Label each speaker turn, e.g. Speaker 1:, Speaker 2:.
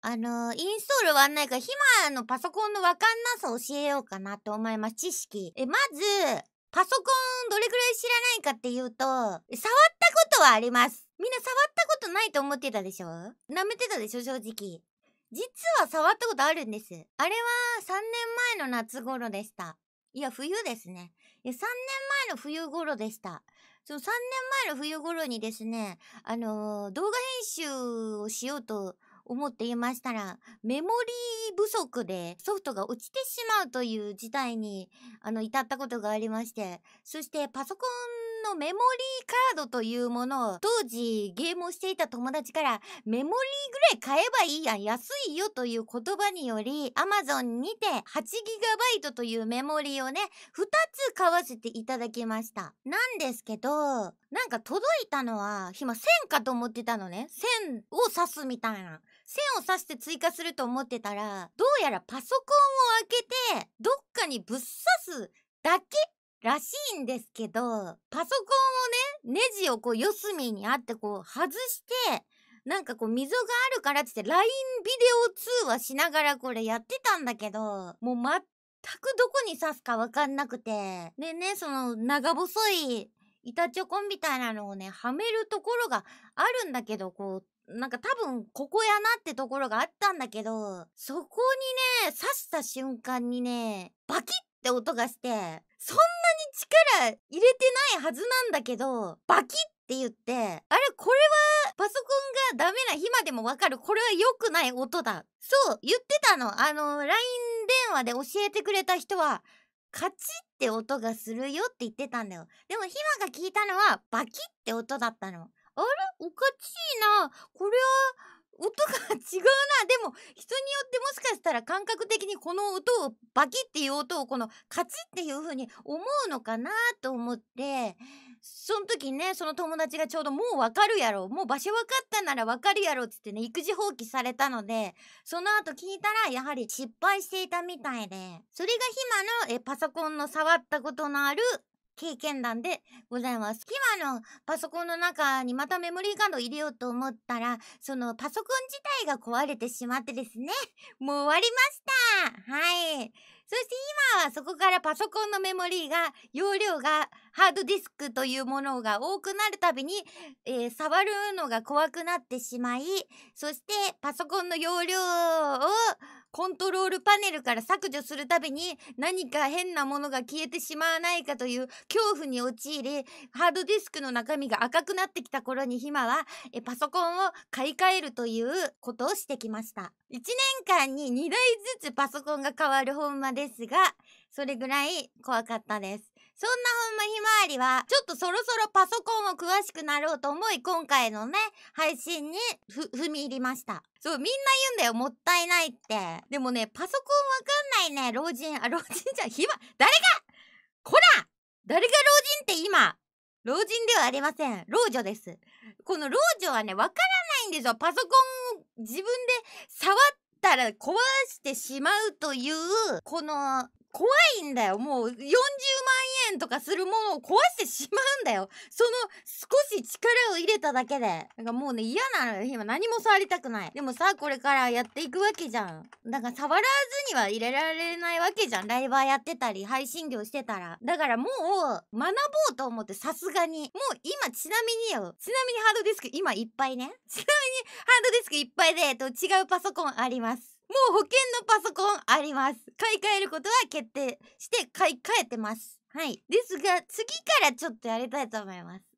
Speaker 1: あの、インストールはないか、マラのパソコンのわかんなさ教えようかなと思います。知識。え、まず、パソコンどれくらい知らないかっていうと、触ったことはあります。みんな触ったことないと思ってたでしょ舐めてたでしょ正直。実は触ったことあるんです。あれは3年前の夏頃でした。いや、冬ですね。いや、3年前の冬頃でした。その3年前の冬頃にですね、あのー、動画編集をしようと思っていましたら、メモリー不足でソフトが落ちてしまうという事態に、あの、至ったことがありまして、そしてパソコンのメモリーカードというものを当時ゲームをしていた友達からメモリーぐらい買えばいいやん安いよという言葉により Amazon にて 8GB というメモリーをね2つ買わせていただきましたなんですけどなんか届いたのは今1000かと思ってたのね1000を指すみたいな線を刺して追加すると思ってたらどうやらパソコンを開けてどっかにぶっ刺すだけらしいんですけど、パソコンをね、ネジをこう四隅にあってこう外して、なんかこう溝があるからって言って LINE ビデオ通話しながらこれやってたんだけど、もう全くどこに刺すかわかんなくて。でね、その長細い板チョコンみたいなのをね、はめるところがあるんだけど、こう、なんか多分ここやなってところがあったんだけど、そこにね、刺した瞬間にね、バキッって音がして、そんに力入れてないはずなんだけど、バキって言って、あれ、これはパソコンがダメな日までもわかる。これは良くない音だ。そう、言ってたの。あの、LINE 電話で教えてくれた人は、カチって音がするよって言ってたんだよ。でも、ひまが聞いたのは、バキって音だったの。あれおかしいな。これは、音が違うなでも人によってもしかしたら感覚的にこの音をバキっていう音をこのカチっていう風に思うのかなと思ってその時ねその友達がちょうどもうわかるやろもう場所分かったならわかるやろっつってね育児放棄されたのでその後聞いたらやはり失敗していたみたいでそれがヒのえパソコンの触ったことのある経験談でございます。今のパソコンの中にまたメモリーカード入れようと思ったら、そのパソコン自体が壊れてしまってですね、もう終わりましたはい。そして今はそこからパソコンのメモリーが、容量がハードディスクというものが多くなるたびに、えー、触るのが怖くなってしまい、そしてパソコンの容量をコントロールパネルから削除するたびに何か変なものが消えてしまわないかという恐怖に陥りハードディスクの中身が赤くなってきた頃にひまはえパソコンを買い替えるということをしてきました1年間に2台ずつパソコンが変わる本間ですがそれぐらい怖かったですそんなほんまひまわりは、ちょっとそろそろパソコンを詳しくなろうと思い、今回のね、配信に踏み入りました。そう、みんな言うんだよ、もったいないって。でもね、パソコンわかんないね、老人、あ、老人じゃん、ひま、誰がこら誰が老人って今老人ではありません。老女です。この老女はね、わからないんですよ。パソコンを自分で触ったら壊してしまうという、この怖いんだよ。もう40とかするものを壊してしまうんだよその少し力を入れただけでなんかもうね嫌なのよ。今何も触りたくないでもさこれからやっていくわけじゃんだから触らずには入れられないわけじゃんライバーやってたり配信業してたらだからもう学ぼうと思ってさすがにもう今ちなみによちなみにハードディスク今いっぱいねちなみにハードディスクいっぱいで、えっと、違うパソコンありますもう保険のパソコンあります。買い替えることは決定して買い替えてます。はい。ですが、次からちょっとやりたいと思います。